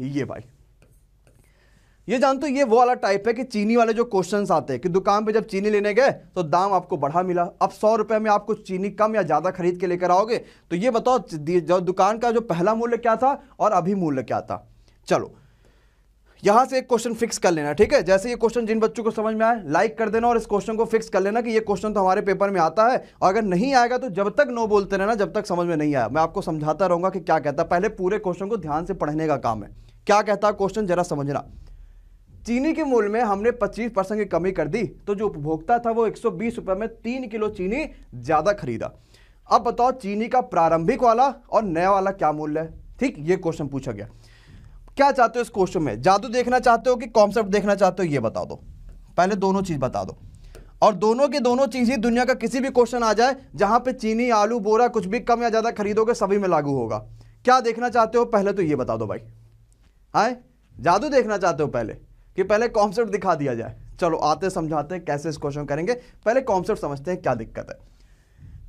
ये भाई ये जानते हो ये वो वाला टाइप है कि चीनी वाले जो क्वेश्चन आते हैं कि दुकान पे जब चीनी लेने गए तो दाम आपको बढ़ा मिला अब सौ रुपए में आप कुछ चीनी कम या ज़्यादा खरीद के लेकर आओगे तो ये बताओ जो दुकान का जो पहला मूल्य क्या था और अभी मूल्य क्या था चलो यहां से एक क्वेश्चन फिक्स कर लेना ठीक है जैसे ये क्वेश्चन जिन बच्चों को समझ में आए लाइक कर देना और इस क्वेश्चन को फिक्स कर लेना कि ये क्वेश्चन तो हमारे पेपर में आता है और अगर नहीं आएगा तो जब तक नो बोलते रहना जब तक समझ में नहीं आया मैं आपको समझाता रहूंगा कि क्या कहता पहले पूरे क्वेश्चन को ध्यान से पढ़ने का काम है क्या कहता है क्वेश्चन जरा समझना चीनी के मूल्य में हमने 25 परसेंट की कमी कर दी तो जो उपभोक्ता था वो 120 रुपए में तीन किलो चीनी ज़्यादा खरीदा अब बताओ चीनी का प्रारंभिक वाला और नया वाला क्या मूल्य है ठीक ये क्वेश्चन पूछा गया क्या चाहते हो इस क्वेश्चन में जादू देखना चाहते हो कि कॉन्सेप्ट देखना चाहते हो ये बता दो पहले दोनों चीज़ बता दो और दोनों की दोनों चीज ही दुनिया का किसी भी क्वेश्चन आ जाए जहां पे चीनी आलू बोरा कुछ भी कम या ज़्यादा खरीदोगे सभी में लागू होगा क्या देखना चाहते हो पहले तो ये बता दो भाई हाय जादू देखना चाहते हो पहले कि पहले कॉन्सेप्ट दिखा दिया जाए चलो आते समझाते हैं कैसे इस क्वेश्चन करेंगे पहले कॉन्सेप्ट समझते हैं क्या दिक्कत है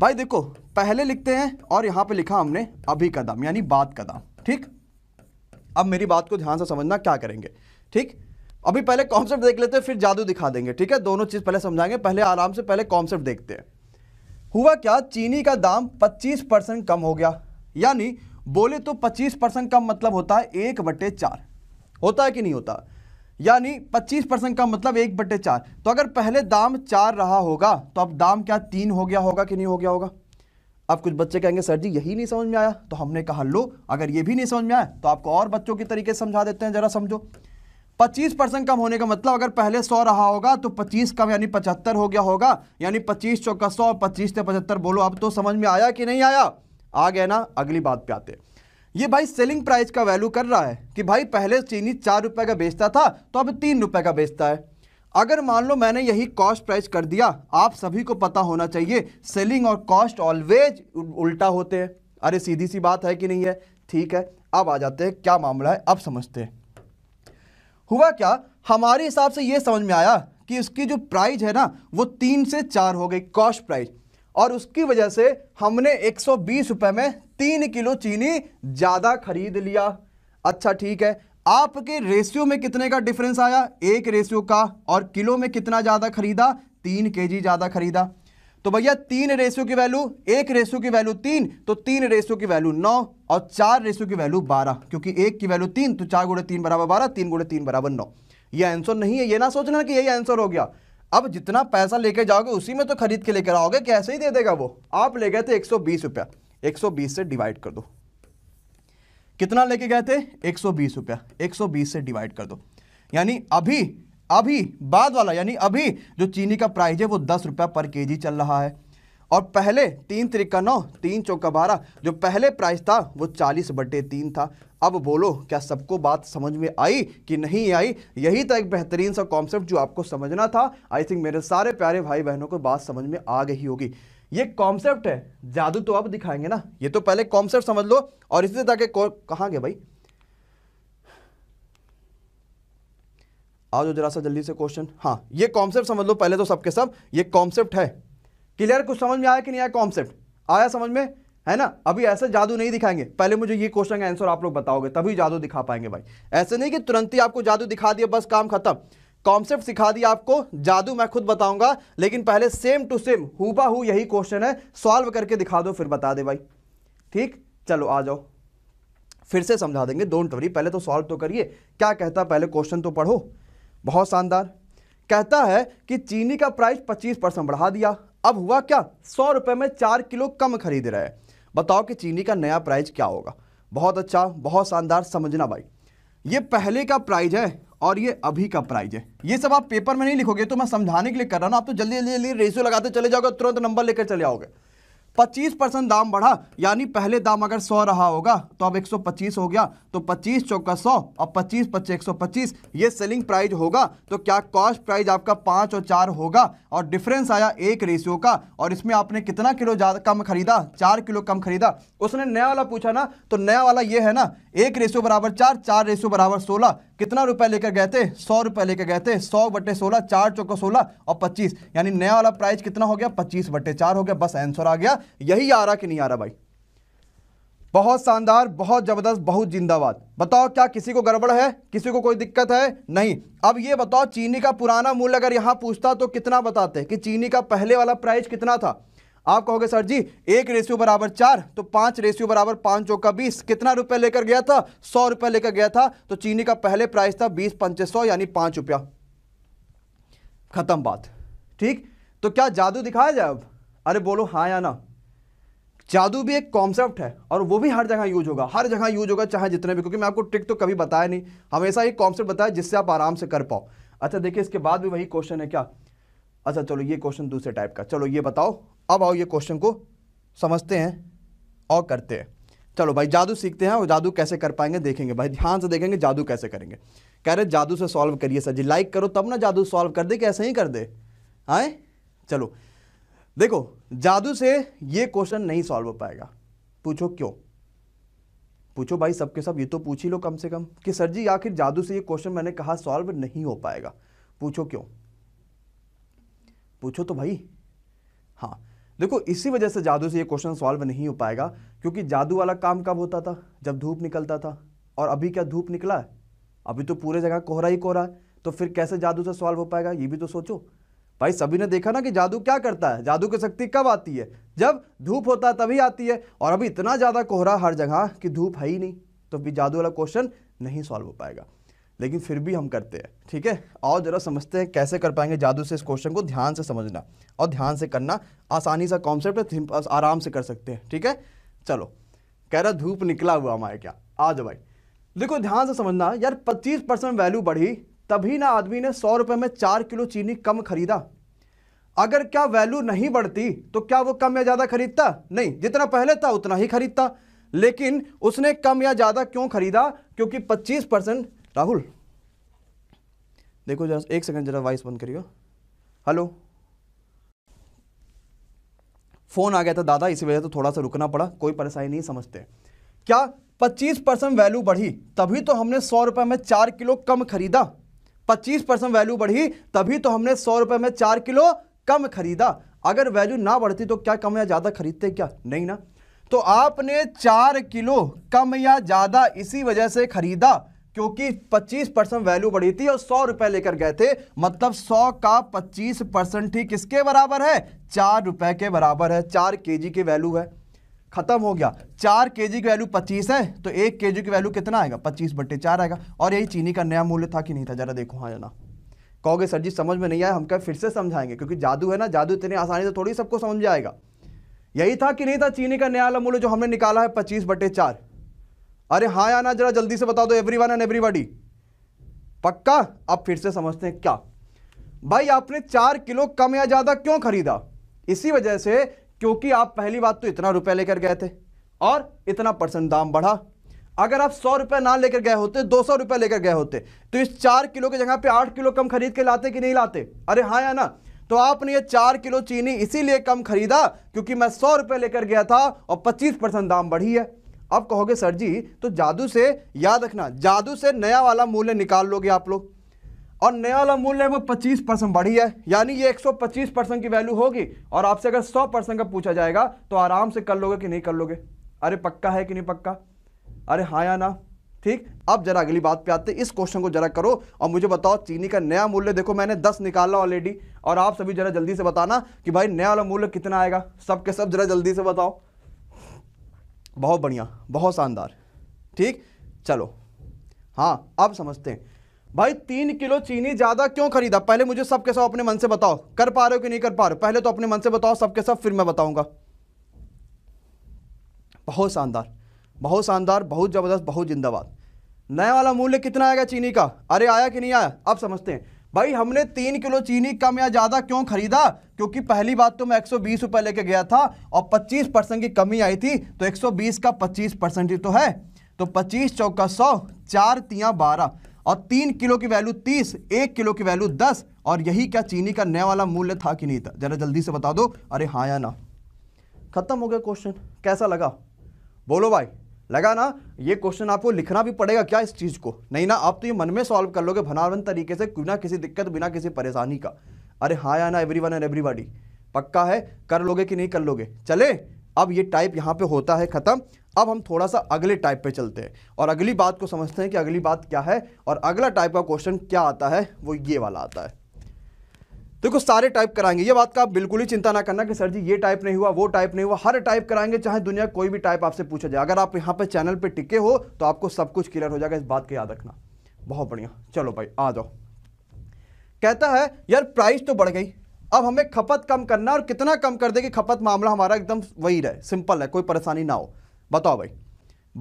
भाई देखो पहले लिखते हैं और यहां पे लिखा हमने अभी कदम यानी बात कदम ठीक अब मेरी बात को ध्यान से समझना क्या करेंगे ठीक अभी पहले कॉन्सेप्ट देख लेते हैं फिर जादू दिखा देंगे ठीक है दोनों चीज़ पहले समझाएंगे पहले आराम से पहले कॉन्सेप्ट देखते हैं हुआ क्या चीनी का दाम 25 परसेंट कम हो गया यानी बोले तो 25 परसेंट का मतलब होता है एक बटे चार होता है कि नहीं होता यानी 25 परसेंट का मतलब एक बटे चार तो अगर पहले दाम चार रहा होगा तो अब दाम क्या तीन हो गया होगा कि नहीं हो गया होगा अब कुछ बच्चे कहेंगे सर जी यही नहीं समझ में आया तो हमने कहा लो अगर ये भी नहीं समझ में आया तो आपको और बच्चों के तरीके समझा देते हैं जरा समझो 25 परसेंट कम होने का मतलब अगर पहले 100 रहा होगा तो 25 कम यानी 75 हो गया होगा यानी 25 चौका 100 25 से 75 बोलो अब तो समझ में आया कि नहीं आया आ गया ना अगली बात पे आते ये भाई सेलिंग प्राइस का वैल्यू कर रहा है कि भाई पहले चीनी चार रुपए का बेचता था तो अब तीन रुपए का बेचता है अगर मान लो मैंने यही कॉस्ट प्राइस कर दिया आप सभी को पता होना चाहिए सेलिंग और कॉस्ट ऑलवेज उल्टा होते हैं अरे सीधी सी बात है कि नहीं है ठीक है अब आ जाते हैं क्या मामला है अब समझते हैं हुआ क्या हमारे हिसाब से यह समझ में आया कि इसकी जो प्राइस है ना वो तीन से चार हो गई कॉस्ट प्राइस और उसकी वजह से हमने एक सौ रुपए में तीन किलो चीनी ज़्यादा खरीद लिया अच्छा ठीक है आपके रेशियो में कितने का डिफरेंस आया एक रेशियो का और किलो में कितना ज़्यादा खरीदा तीन के ज़्यादा खरीदा तो भैया तीन रेशियो की वैल्यू एक रेशियो की वैल्यू तीन तो तीन रेशियो की वैल्यू नौ और चार रेशियो की वैल्यू बारह क्योंकि एक की वैल्यू तीन तो चार गुड़े तीन बराबर बारह तीन गुड़े तीन बराबर नौ यह आंसर नहीं है यह ना सोचना कि यही आंसर हो गया अब जितना पैसा लेके जाओगे उसी में तो खरीद के लेकर आओगे कैसे ही दे देगा वो आप ले गए थे एक सौ बीस रुपया एक सौ बीस से डिवाइड कर दो कितना लेके गए थे एक सौ बीस रुपया एक सौ बीस से डिवाइड कर दो यानी अभी अभी बाद वाला यानी अभी जो चीनी का प्राइस है वो दस रुपया पर केजी चल रहा है और पहले तीन त्रिका नौ तीन चौका बारह जो पहले प्राइस था वो चालीस बटे तीन था अब बोलो क्या सबको बात समझ में आई कि नहीं आई यही था तो एक बेहतरीन सा कॉन्सेप्ट जो आपको समझना था आई थिंक मेरे सारे प्यारे भाई बहनों को बात समझ में आ गई होगी ये कॉन्सेप्ट है जादू तो आप दिखाएंगे ना ये तो पहले कॉन्सेप्ट समझ लो और इसी तरह के कहाँ गए भाई आ जरा सा जल्दी से क्वेश्चन हाँ ये कॉन्सेप्ट समझ लो पहले तो सबके सब ये कॉन्सेप्ट है क्लियर कुछ समझ में आया कि नहीं आया कॉन्सेप्ट आया समझ में है ना अभी ऐसा जादू नहीं दिखाएंगे पहले मुझे ये क्वेश्चन का आंसर आप लोग बताओगे तभी जादू दिखा पाएंगे भाई ऐसे नहीं कि तुरंत ही आपको जादू दिखा दिया बस काम खत्म कॉन्सेप्ट सिखा दिया आपको जादू मैं खुद बताऊंगा लेकिन पहले सेम टू सेम हुबा हु यही क्वेश्चन है सॉल्व करके दिखा दो फिर बता दे भाई ठीक चलो आ जाओ फिर से समझा देंगे डोंट वरी पहले तो सॉल्व तो करिए क्या कहता है पहले क्वेश्चन तो पढ़ो बहुत शानदार कहता है कि चीनी का प्राइस 25 परसेंट बढ़ा दिया अब हुआ क्या सौ रुपये में चार किलो कम खरीद रहे बताओ कि चीनी का नया प्राइस क्या होगा बहुत अच्छा बहुत शानदार समझना भाई ये पहले का प्राइज है और ये अभी का प्राइज है ये सब आप पेपर में नहीं लिखोगे तो मैं समझाने के लिए कर रहा हूँ आप तो जल्दी जल्दी जल्दी रेशियो लगाते चले जाओगे तुरंत नंबर लेकर चले आओगे पच्चीस परसेंट दाम बढ़ा यानी पहले दाम अगर सौ रहा होगा तो अब एक सौ पच्चीस हो गया तो पच्चीस चौका सौ और पच्चीस पच्चीस एक सौ पच्चीस ये सेलिंग प्राइस होगा तो क्या कॉस्ट प्राइस आपका पाँच और चार होगा और डिफरेंस आया एक रेशियो का और इसमें आपने कितना किलो ज़्यादा कम खरीदा चार किलो कम खरीदा उसने नया वाला पूछा ना तो नया वाला ये है ना एक रेशियो बराबर चार चार रेशियो बराबर सोलह कितना रुपए लेकर गए थे सौ रुपए लेकर गए थे सौ बटे सोलह चार चौको सोलह और पच्चीस यानी नया वाला प्राइस कितना हो गया पच्चीस बटे चार हो गया बस आंसर आ गया यही आ रहा कि नहीं आ रहा भाई बहुत शानदार बहुत जबरदस्त बहुत जिंदाबाद बताओ क्या किसी को गड़बड़ है किसी को कोई दिक्कत है नहीं अब ये बताओ चीनी का पुराना मूल्य अगर यहां पूछता तो कितना बताते कि चीनी का पहले वाला प्राइस कितना था आप कहोगे सर जी एक रेशियो बराबर चार तो पांच रेशियो बराबर पांच चौका बीस कितना रुपया लेकर गया था सौ रुपया लेकर गया था तो चीनी का पहले प्राइस था बीस पंचे सौ यानी पांच रुपया खत्म बात ठीक तो क्या जादू दिखाया जाए अब अरे बोलो हाँ या ना जादू भी एक कॉन्सेप्ट है और वो भी हर जगह यूज होगा हर जगह यूज होगा चाहे जितने भी क्योंकि मैं आपको ट्रिक तो कभी बताया नहीं हमेशा एक कॉन्सेप्ट बताया जिससे आप आराम से कर पाओ अच्छा देखिए इसके बाद भी वही क्वेश्चन है क्या अच्छा चलो ये क्वेश्चन दूसरे टाइप का चलो ये बताओ अब आओ ये क्वेश्चन को समझते हैं और करते हैं चलो भाई जादू सीखते हैं और जादू कैसे कर पाएंगे देखेंगे भाई ध्यान से देखेंगे जादू कैसे करेंगे कह रहे जादू से सॉल्व करिए सर जी लाइक करो तब ना जादू सॉल्व कर दे कि ऐसे ही कर दे आए चलो देखो जादू से ये क्वेश्चन नहीं सॉल्व हो पाएगा पूछो क्यों पूछो भाई सबके सब ये तो पूछ ही लो कम से कम कि सर जी आखिर जादू से ये क्वेश्चन मैंने कहा सॉल्व नहीं हो पाएगा पूछो क्यों पूछो तो भाई हाँ देखो इसी वजह से जादू से ये क्वेश्चन सॉल्व नहीं हो पाएगा क्योंकि जादू वाला काम कब होता था जब धूप निकलता था और अभी क्या धूप निकला है अभी तो पूरे जगह कोहरा ही कोहरा है तो फिर कैसे जादू से सॉल्व हो पाएगा ये भी तो सोचो भाई सभी ने देखा ना कि जादू क्या करता है जादू की शक्ति कब आती है जब धूप होता है तभी आती है और अभी इतना ज़्यादा कोहरा हर जगह कि धूप है ही नहीं तो भी जादू वाला क्वेश्चन नहीं सॉल्व हो पाएगा लेकिन फिर भी हम करते हैं ठीक है और ज़रा समझते हैं कैसे कर पाएंगे जादू से इस क्वेश्चन को ध्यान से समझना और ध्यान से करना आसानी सा कॉन्सेप्ट है तो आराम से कर सकते हैं ठीक है चलो कह रहा धूप निकला हुआ हमारे क्या आ जाओ भाई देखो ध्यान से समझना यार पच्चीस परसेंट वैल्यू बढ़ी तभी ना आदमी ने सौ रुपये में चार किलो चीनी कम खरीदा अगर क्या वैल्यू नहीं बढ़ती तो क्या वो कम या ज़्यादा खरीदता नहीं जितना पहले था उतना ही खरीदता लेकिन उसने कम या ज़्यादा क्यों खरीदा क्योंकि 25 परसेंट राहुल देखो जरा एक सेकंड जरा वॉइस बंद करियो हेलो फ़ोन आ गया था दादा इसी वजह से तो थोड़ा सा रुकना पड़ा कोई परेशानी नहीं समझते क्या 25 परसेंट वैल्यू बढ़ी तभी तो हमने सौ रुपए में चार किलो कम खरीदा 25 परसेंट वैल्यू बढ़ी तभी तो हमने सौ रुपए में चार किलो कम खरीदा अगर वैल्यू ना बढ़ती तो क्या कम या ज़्यादा खरीदते क्या नहीं ना तो आपने चार किलो कम या ज़्यादा इसी वजह से खरीदा क्योंकि 25 परसेंट वैल्यू बढ़ी थी और सौ रुपए लेकर गए थे मतलब सौ का 25 परसेंट ही किसके बराबर है चार रुपए के बराबर है चार के जी की वैल्यू है खत्म हो गया चार के जी की वैल्यू पच्चीस है तो एक के जी की वैल्यू कितना आएगा पच्चीस बट्टे चार आएगा और यही चीनी का नया मूल्य था कि नहीं था जरा देखो हाँ जाना कहोगे सर जी समझ में नहीं आया हम क्या फिर से समझाएंगे क्योंकि जादू है ना जादू इतनी आसानी से थोड़ी सबको समझ आएगा यही था कि नहीं था चीनी का नया मूल्य जो हमने निकाला है पच्चीस बटे चार अरे हाँ आना ना जरा जल्दी से बता दो एवरी वन एंड एवरीबॉडी पक्का आप फिर से समझते हैं क्या भाई आपने चार किलो कम या ज़्यादा क्यों खरीदा इसी वजह से क्योंकि आप पहली बात तो इतना रुपए लेकर गए थे और इतना परसेंट दाम बढ़ा अगर आप सौ रुपए ना लेकर गए होते दो सौ रुपए लेकर गए होते तो इस चार किलो की जगह पे आठ किलो कम खरीद के लाते कि नहीं लाते अरे हाँ या ना तो आपने ये चार किलो चीनी इसीलिए कम खरीदा क्योंकि मैं सौ रुपए लेकर गया था और पच्चीस परसेंट दाम बढ़ी है अब कहोगे सर जी तो जादू से याद रखना जादू से नया वाला मूल्य निकाल लोगे आप लोग और नया वाला मूल्य वो 25 परसेंट बढ़ी है यानी ये 125 परसेंट की वैल्यू होगी और आपसे अगर 100 परसेंट का पूछा जाएगा तो आराम से कर लोगे कि नहीं कर लोगे अरे पक्का है कि नहीं पक्का अरे हाँ या ना ठीक अब जरा अगली बात पे आते इस क्वेश्चन को जरा करो और मुझे बताओ चीनी का नया मूल्य देखो मैंने दस निकाला ऑलरेडी और आप सभी जरा जल्दी से बताना कि भाई नया वाला मूल्य कितना आएगा सबके सब जरा जल्दी से बताओ बहुत बढ़िया बहुत शानदार ठीक चलो हाँ अब समझते हैं भाई तीन किलो चीनी ज़्यादा क्यों खरीदा पहले मुझे सबके सब अपने मन से बताओ कर पा रहे हो कि नहीं कर पा रहे हो पहले तो अपने मन से बताओ सबके सब फिर मैं बताऊंगा बहुत शानदार बहुत शानदार बहुत ज़बरदस्त बहुत जिंदाबाद नया वाला मूल्य कितना आएगा चीनी का अरे आया कि नहीं आया अब समझते हैं भाई हमने तीन किलो चीनी कम या ज़्यादा क्यों खरीदा क्योंकि पहली बात तो मैं 120 रुपए लेके गया था और 25 परसेंट की कमी आई थी तो 120 का 25 परसेंट ही तो है तो 25 चौका सौ चार तिया बारह और तीन किलो की वैल्यू तीस एक किलो की वैल्यू दस और यही क्या चीनी का नया वाला मूल्य था कि नहीं था जरा जल्दी से बता दो अरे हाँ या ना खत्म हो गया क्वेश्चन कैसा लगा बोलो भाई लगा ना ये क्वेश्चन आपको लिखना भी पड़ेगा क्या इस चीज़ को नहीं ना आप तो ये मन में सॉल्व कर लोगे भनावन तरीके से बिना किसी दिक्कत बिना किसी परेशानी का अरे हाँ या ना एवरी वन एंड एवरीबॉडी पक्का है कर लोगे कि नहीं कर लोगे चले अब ये टाइप यहाँ पे होता है ख़त्म अब हम थोड़ा सा अगले टाइप पे चलते हैं और अगली बात को समझते हैं कि अगली बात क्या है और अगला टाइप का क्वेश्चन क्या आता है वो ये वाला आता है देखो सारे टाइप कराएंगे ये बात का आप बिल्कुल ही चिंता ना करना कि सर जी ये टाइप नहीं हुआ वो टाइप नहीं हुआ हर टाइप कराएंगे चाहे दुनिया कोई भी टाइप आपसे पूछा जाए अगर आप यहाँ पर चैनल पर टिके हो तो आपको सब कुछ क्लियर हो जाएगा इस बात का याद रखना बहुत बढ़िया चलो भाई आ जाओ कहता है यार प्राइस तो बढ़ गई अब हमें खपत कम करना और कितना कम कर देगी खपत मामला हमारा एकदम वही रहे सिंपल है कोई परेशानी ना हो बताओ भाई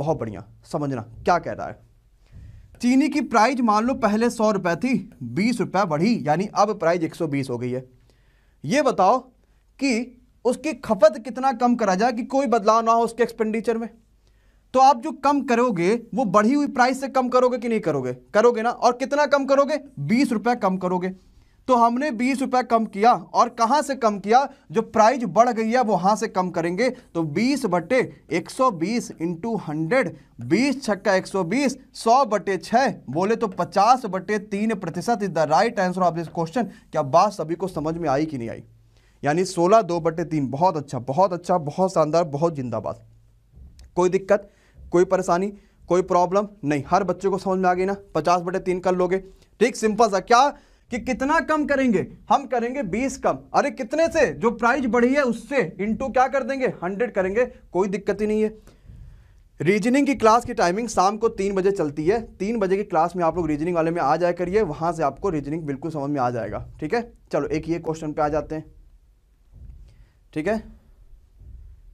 बहुत बढ़िया समझना क्या कह रहा है चीनी की प्राइस मान लो पहले सौ रुपये थी बीस रुपये बढ़ी यानी अब प्राइस एक सौ बीस हो गई है ये बताओ कि उसकी खपत कितना कम करा जाए कि कोई बदलाव ना हो उसके एक्सपेंडिचर में तो आप जो कम करोगे वो बढ़ी हुई प्राइस से कम करोगे कि नहीं करोगे करोगे ना और कितना कम करोगे बीस रुपये कम करोगे तो हमने बीस रुपए कम किया और कहां से कम किया जो प्राइस बढ़ गई है वहां से कम करेंगे तो बीस बटे एक सौ बीस इंटू हंड्रेड बीस छक्का एक सौ बीस सौ बटे छह बोले तो पचास बटे तीन प्रतिशत is the right answer of this question क्या बात सभी को समझ में आई कि नहीं आई यानी सोलह दो बटे तीन बहुत अच्छा बहुत अच्छा बहुत शानदार बहुत जिंदाबाद कोई दिक्कत कोई परेशानी कोई प्रॉब्लम नहीं हर बच्चे को समझ में आ गई ना पचास बटे तीन कर लोगे ठीक सिंपल सा क्या कि कितना कम करेंगे हम करेंगे 20 कम अरे कितने से जो प्राइस बढ़ी है उससे इंटू क्या कर देंगे 100 करेंगे कोई दिक्कत ही नहीं है रीजनिंग की क्लास की टाइमिंग शाम को तीन बजे चलती है तीन बजे की क्लास में आप लोग रीजनिंग वाले में आ जाए करिए वहां से आपको रीजनिंग बिल्कुल समझ में आ जाएगा ठीक है चलो एक ये क्वेश्चन पे आ जाते हैं ठीक है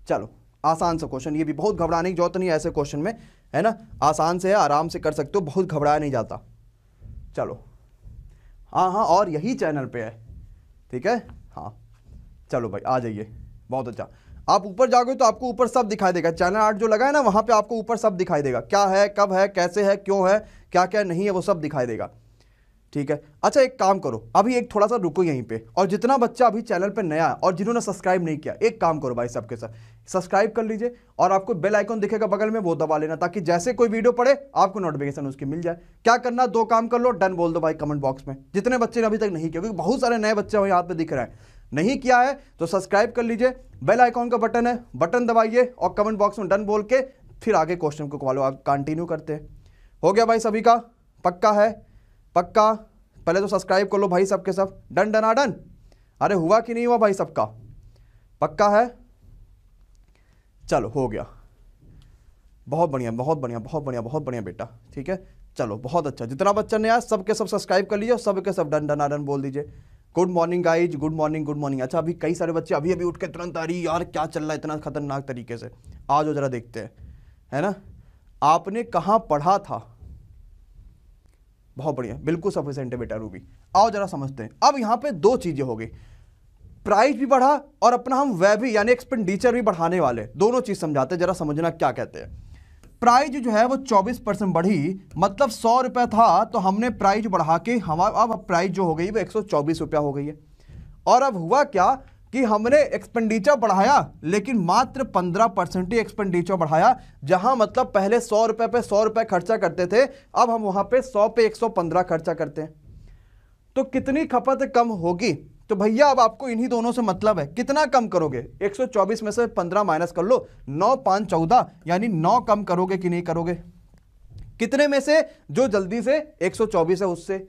चलो आसान सा क्वेश्चन ये भी बहुत घबराने की जरूरत नहीं है ऐसे क्वेश्चन में है ना आसान से है आराम से कर सकते हो बहुत घबराया नहीं जाता चलो हाँ हाँ और यही चैनल पे है ठीक है हाँ चलो भाई आ जाइए बहुत अच्छा आप ऊपर जाओगे तो आपको ऊपर सब दिखाई देगा चैनल आर्ट जो लगा है ना वहाँ पे आपको ऊपर सब दिखाई देगा क्या है कब है कैसे है क्यों है क्या क्या नहीं है वो सब दिखाई देगा ठीक है अच्छा एक काम करो अभी एक थोड़ा सा रुको यहीं पे और जितना बच्चा अभी चैनल पे नया है और जिन्होंने सब्सक्राइब नहीं किया एक काम करो भाई सबके साथ सब्सक्राइब कर लीजिए और आपको बेल आइकन दिखेगा बगल में वो दबा लेना ताकि जैसे कोई वीडियो पड़े आपको नोटिफिकेशन उसकी मिल जाए क्या करना दो काम कर लो डन बोल दो भाई कमेंट बॉक्स में जितने बच्चे ने अभी तक नहीं किया क्योंकि बहुत सारे नए बच्चे वहीं यहाँ पे दिख रहे हैं नहीं किया है तो सब्सक्राइब कर लीजिए बेल आइकॉन का बटन है बटन दबाइए और कमेंट बॉक्स में डन बोल के फिर आगे क्वेश्चन को कॉलो आप कंटिन्यू करते हैं हो गया भाई सभी का पक्का है पक्का पहले तो सब्सक्राइब कर लो भाई सब के सब डन डना डन अरे हुआ कि नहीं हुआ भाई सबका पक्का है चलो हो गया बहुत बढ़िया बहुत बढ़िया बहुत बढ़िया बहुत बढ़िया बेटा ठीक है चलो बहुत अच्छा जितना बच्चा ने आया सबके सब सब्सक्राइब कर लीजिए और सबके सब डन डना डन बोल दीजिए good morning guys good morning good morning अच्छा अभी कई सारे बच्चे अभी अभी उठ के तुरंत आ रही यार क्या चल रहा है इतना खतरनाक तरीके से आज वो जरा देखते हैं है ना आपने कहाँ पढ़ा था बहुत बढ़िया बिल्कुल सफिशेंट है बेटा रूबी आओ जरा समझते हैं अब यहाँ पे दो चीज़ें हो गई प्राइस भी बढ़ा और अपना हम वह भी यानी एक्सपेंडिचर भी बढ़ाने वाले दोनों चीज़ समझाते हैं जरा समझना क्या कहते हैं प्राइज जो है वो 24 परसेंट बढ़ी मतलब सौ रुपये था तो हमने प्राइज बढ़ा के हमारा अब प्राइज जो हो गई वो एक रुपया हो गई है और अब हुआ क्या कि हमने एक्सपेंडिचर बढ़ाया लेकिन मात्र पंद्रह परसेंट ही एक्सपेंडिचर बढ़ाया जहां मतलब पहले सौ रुपए पे सौ रुपए खर्चा करते थे अब हम वहां पे सौ पे एक सौ पंद्रह खर्चा करते हैं तो कितनी खपत कम होगी तो भैया अब आपको इन्हीं दोनों से मतलब है कितना कम करोगे 124 में से 15 माइनस कर लो नौ पाँच चौदह यानी नौ कम करोगे कि नहीं करोगे कितने में से जो जल्दी से 124 है उससे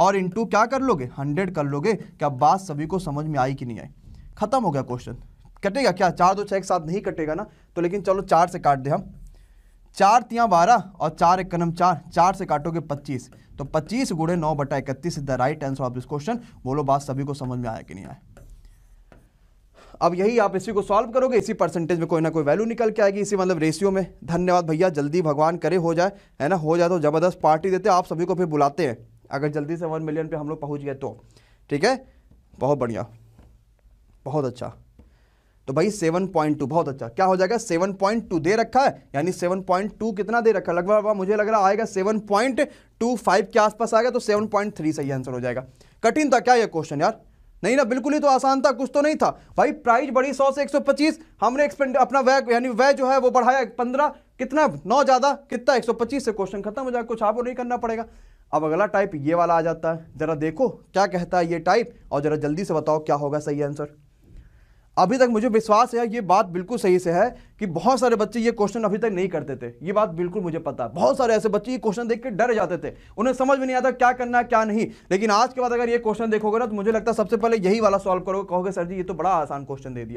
और इनटू क्या कर लोगे 100 कर लोगे क्या बात सभी को समझ में आई कि नहीं आई खत्म हो गया क्वेश्चन कटेगा क्या चार दो छः एक साथ नहीं कटेगा ना तो लेकिन चलो चार से काट दे हम चार तिया बारह और चार एक कनम चार चार से काटोगे पच्चीस तो पच्चीस गुड़े नौ बटा इकतीस is the right answer of this question बोलो बात सभी को समझ में आया कि नहीं आया अब यही आप इसी को सॉल्व करोगे इसी परसेंटेज में कोई ना कोई वैल्यू निकल के आएगी इसी मतलब रेशियो में धन्यवाद भैया जल्दी भगवान करे हो जाए है ना हो जाए तो ज़बरदस्त पार्टी देते आप सभी को फिर बुलाते हैं अगर जल्दी से वन मिलियन पे हम लोग पहुँच गए तो ठीक है बहुत बढ़िया बहुत अच्छा तो भाई 7.2 बहुत अच्छा क्या हो जाएगा 7.2 दे रखा है यानी 7.2 कितना दे रखा है लगभग मुझे लग रहा आएगा 7.25 के आसपास आएगा तो 7.3 सही आंसर हो जाएगा कठिन था क्या ये क्वेश्चन यार नहीं ना बिल्कुल ही तो आसान था कुछ तो नहीं था भाई प्राइस बढ़ी 100 से 125 हमने एक्सपेंड अपना वह यानी वह जो है वो बढ़ाया पंद्रह कितना नौ ज़्यादा कितना पच्चीस से क्वेश्चन खत्म हो जाएगा कुछ आपको नहीं करना पड़ेगा अब अगला टाइप ये वाला आ जाता है ज़रा देखो क्या कहता है ये टाइप और ज़रा जल्दी से बताओ क्या होगा सही आंसर अभी तक मुझे विश्वास है ये बात बिल्कुल सही से है कि बहुत सारे बच्चे ये क्वेश्चन अभी तक नहीं करते थे ये बात बिल्कुल मुझे पता है बहुत सारे ऐसे बच्चे ये क्वेश्चन देख के डर जाते थे उन्हें समझ में नहीं आता क्या करना है क्या नहीं लेकिन आज के बाद अगर ये क्वेश्चन देखोगे ना तो मुझे लगता है सबसे पहले यही वाला सॉल्व करोगे कहोगे सर जी ये तो बड़ा आसान क्वेश्चन दे दिया